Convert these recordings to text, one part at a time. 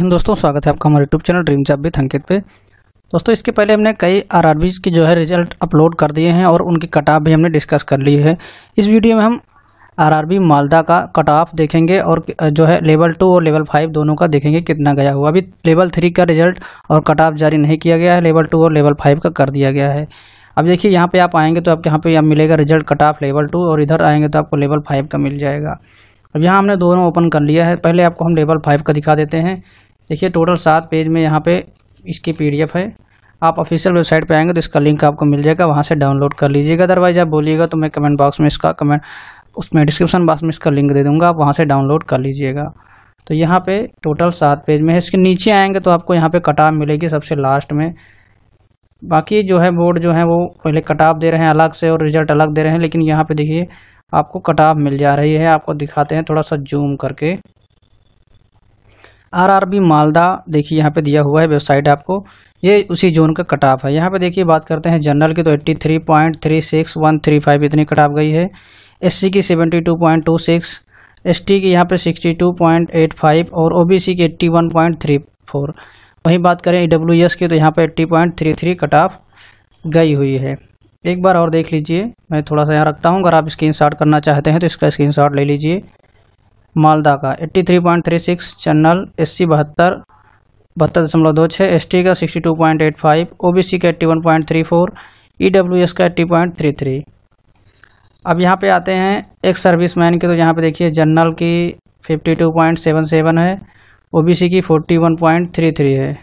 हिंद दोस्तों स्वागत है आपका हमारे यूट्यूब चैनल ड्रीम जॉब भी थंकित पे दोस्तों इसके पहले हमने कई आर आर के जो है रिजल्ट अपलोड कर दिए हैं और उनकी कट ऑफ भी हमने डिस्कस कर ली है इस वीडियो में हम आर आर बी मालदा का कट ऑफ देखेंगे और जो है लेवल टू और लेवल फाइव दोनों का देखेंगे कितना गया हुआ अभी लेवल थ्री का रिजल्ट और कट ऑफ जारी नहीं किया गया है लेवल टू और लेवल फाइव का कर दिया गया है अब देखिए यहाँ पर आप आएँगे तो आपके यहाँ पर आप मिलेगा result cut off level two और इधर आएंगे तो आपको लेवल फाइव का मिल जाएगा अब यहाँ हमने दोनों ओपन कर लिया है पहले आपको हम लेवल फाइव का दिखा देते हैं देखिए टोटल सात पेज में यहाँ पे इसकी पीडीएफ है आप ऑफिशियल वेबसाइट पे आएंगे तो इसका लिंक आपको मिल जाएगा वहाँ से डाउनलोड कर लीजिएगा अदरवाइज आप बोलिएगा तो मैं कमेंट बॉक्स में इसका कमेंट उसमें डिस्क्रिप्शन बॉक्स में इसका लिंक दे दूँगा आप वहाँ से डाउनलोड कर लीजिएगा तो यहाँ पे टोटल सात पेज में है इसके नीचे आएंगे तो आपको यहाँ पे कटाव मिलेगी सबसे लास्ट में बाकी जो है बोर्ड जो है वो पहले कटाव दे रहे हैं अलग से और रिजल्ट अलग दे रहे हैं लेकिन यहाँ पे देखिए आपको कटाव मिल जा रही है आपको दिखाते हैं थोड़ा सा जूम करके आरआरबी मालदा देखिए यहाँ पे दिया हुआ है वेबसाइट आपको ये उसी जोन का कट ऑफ है यहाँ पे देखिए बात करते हैं जनरल की तो eighty three point three six one three five इतनी कट ऑफ गई है एससी की seventy two point two six ST की यहाँ पे sixty two point eight five और ओबीसी की eighty one point three four वहीं बात करें ई की तो यहाँ पर eighty point three three cut off गई हुई है एक बार और देख लीजिए मैं थोड़ा सा यहाँ रखता हूँ अगर आप स्क्रीन करना चाहते हैं तो इसका स्क्रीन ले लीजिए मालदा का 83.36 चन्नल एस सी बहत्तर बहत्तर दशमलव दो छः एस टी का 62.85 ओबीसी का 81.34 एस का थ्री अब यहाँ पे आते हैं एक सर्विस मैन के तो यहाँ पे देखिए जनरल की 52.77 है ओबीसी की 41.33 है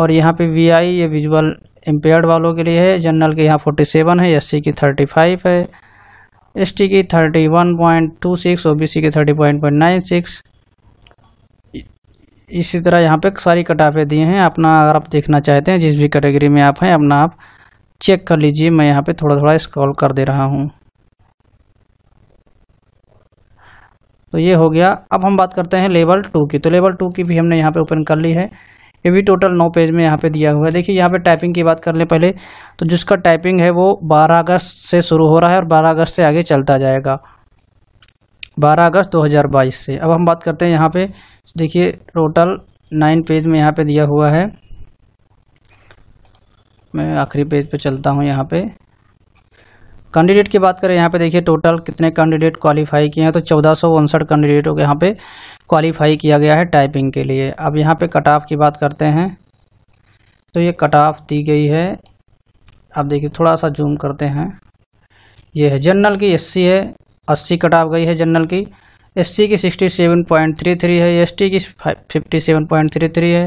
और यहाँ पे वीआई ये विजुअल एम्पेयर्ड वालों के लिए है जनरल के यहाँ 47 है एससी की 35 है एस टी की thirty one point two six O B C की thirty point point nine six इसी तरह यहाँ पे सारी कटाफे दिए हैं अपना अगर आप देखना चाहते हैं जिस भी कैटेगरी में आप हैं अपना आप चेक कर लीजिए मैं यहाँ पे थोड़ा थोड़ा स्क्रॉल कर दे रहा हूँ तो ये हो गया अब हम बात करते हैं लेवल टू की तो लेवल टू की भी हमने यहाँ पे ओपन कर ली है ये भी टोटल नौ पेज में यहाँ पे दिया हुआ है देखिए यहाँ पे टाइपिंग की बात कर लें पहले तो जिसका टाइपिंग है वो 12 अगस्त से शुरू हो रहा है और 12 अगस्त से आगे चलता जाएगा 12 अगस्त 2022 से अब हम बात करते हैं यहाँ पे देखिए टोटल नाइन पेज में यहाँ पे दिया हुआ है मैं आखिरी पेज पे चलता हूँ यहाँ पे कैंडिडेट की बात करें यहाँ पे देखिए टोटल कितने कैंडिडेट क्वालिफाई किए हैं तो चौदह सौ उनसठ कैंडिडेटों को यहाँ पे क्वालीफाई किया गया है टाइपिंग के लिए अब यहाँ पे कट ऑफ की बात करते हैं तो ये कट ऑफ दी गई है अब देखिए थोड़ा सा जूम करते हैं ये है जनरल की एस है अस्सी कट ऑफ गई है जनरल की एस की sixty seven point three three है एस की fifty seven point three three है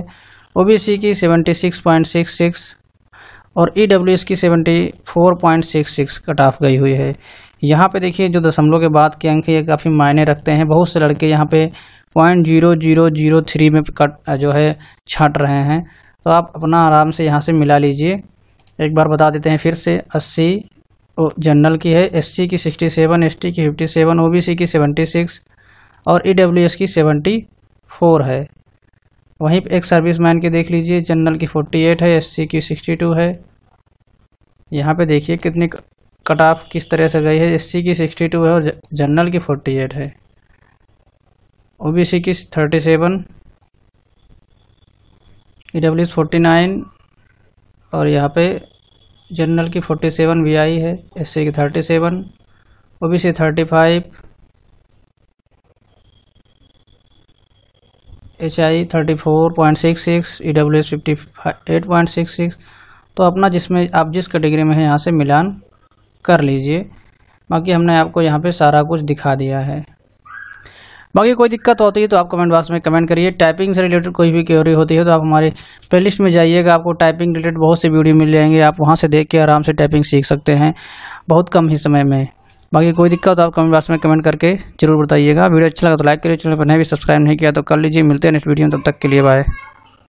ओ की seventy six point six six और ई डब्ल्यू एस की seventy four point six six cut off गई हुई है यहाँ पे देखिए जो दशमलव के बाद के अंक ये काफ़ी मायने रखते हैं बहुत से लड़के यहाँ पे point zero zero zero three में कट जो है छाट रहे हैं तो आप अपना आराम से यहाँ से मिला लीजिए एक बार बता देते हैं फिर से अस्सी जनरल की है एस सी की सिक्सटी सेवन एस टी की fifty seven O B C की सेवेंटी सिक्स और ई डब्ल्यू एस की सेवेंटी फोर है वहीं एक सर्विस मैन की देख लीजिए जनरल की 48 है एससी की 62 है यहाँ पे देखिए कितनी कट ऑफ किस तरह से गई है एससी की 62 है और जनरल की 48 है ओबीसी की 37 ईडब्ल्यू फोर्टी नाइन और यहाँ पे जनरल की फोर्टी सेवन वी आई है एस सी की thirty seven O B C thirty five H I thirty four point six six E W S fifty eight point six six तो अपना जिसमें आप जिस कैटेगरी में है यहाँ से मिलान कर लीजिए बाकी हमने आपको यहाँ पे सारा कुछ दिखा दिया है बाकी कोई दिक्कत होती है तो आप कमेंट बॉक्स में कमेंट करिए टाइपिंग से रिलेटेड कोई भी क्योरी होती है तो आप हमारे प्लेलिस्ट में जाइएगा आपको टाइपिंग रिलेटेड बहुत से वीडियो मिल जाएंगे आप वहाँ से देख के आराम से टाइपिंग सीख सकते हैं बहुत कम ही समय में बाकी कोई दिक्कत हो तो आप कमेंट बॉक्स में कमेंट करके जरूर बताइएगा वीडियो अच्छा लगा तो लाइक करिए चैनल पर नहीं भी सब्सक्राइब नहीं किया तो कर लीजिए मिलते हैं नेक्स्ट वीडियो में तब तक के लिए बाय